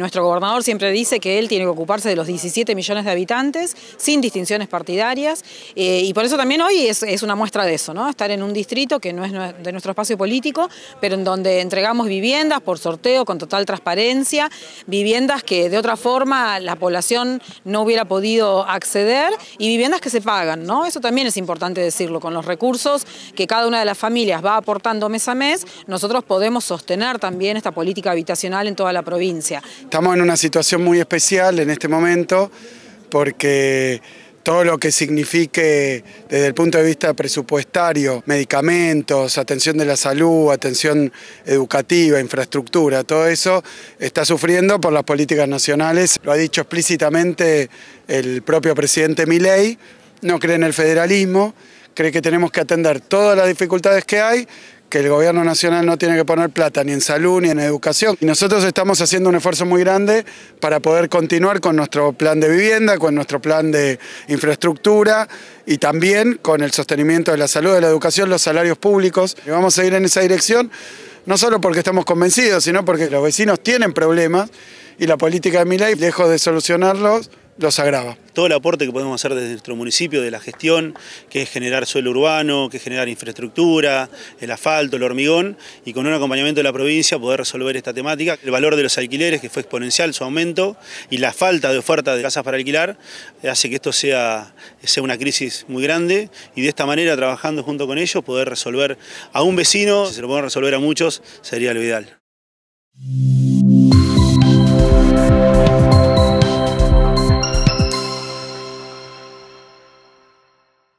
Nuestro gobernador siempre dice que él tiene que ocuparse de los 17 millones de habitantes sin distinciones partidarias eh, y por eso también hoy es, es, una muestra de eso, ¿no? estar en un distrito que no es de nuestro espacio político, pero en donde entregamos viviendas por sorteo con total transparencia, viviendas que de otra forma la población no hubiera podido acceder y viviendas que se pagan. ¿no? Eso también es importante decirlo, con los recursos que cada una de las familias va aportando mes a mes, nosotros podemos sostener también esta política habitacional en toda la provincia Estamos en una situación muy especial en este momento porque todo lo que signifique desde el punto de vista presupuestario, medicamentos, atención de la salud, atención educativa, infraestructura, todo eso está sufriendo por las políticas nacionales. Lo ha dicho explícitamente el propio presidente Milei, no cree en el federalismo, cree que tenemos que atender todas las dificultades que hay que el gobierno nacional no tiene que poner plata ni en salud ni en educación. Y nosotros estamos haciendo un esfuerzo muy grande para poder continuar con nuestro plan de vivienda, con nuestro plan de infraestructura y también con el sostenimiento de la salud, de la educación, los salarios públicos. Y vamos a ir en esa dirección, no solo porque estamos convencidos, sino porque los vecinos tienen problemas y la política de mi ley, lejos de solucionarlos, los agrava. Todo el aporte que podemos hacer desde nuestro municipio, de la gestión, que es generar suelo urbano, que es generar infraestructura, el asfalto, el hormigón, y con un acompañamiento de la provincia poder resolver esta temática. El valor de los alquileres, que fue exponencial su aumento, y la falta de oferta de casas para alquilar, hace que esto sea, sea una crisis muy grande, y de esta manera, trabajando junto con ellos, poder resolver a un vecino, si se lo podemos resolver a muchos, sería lo ideal.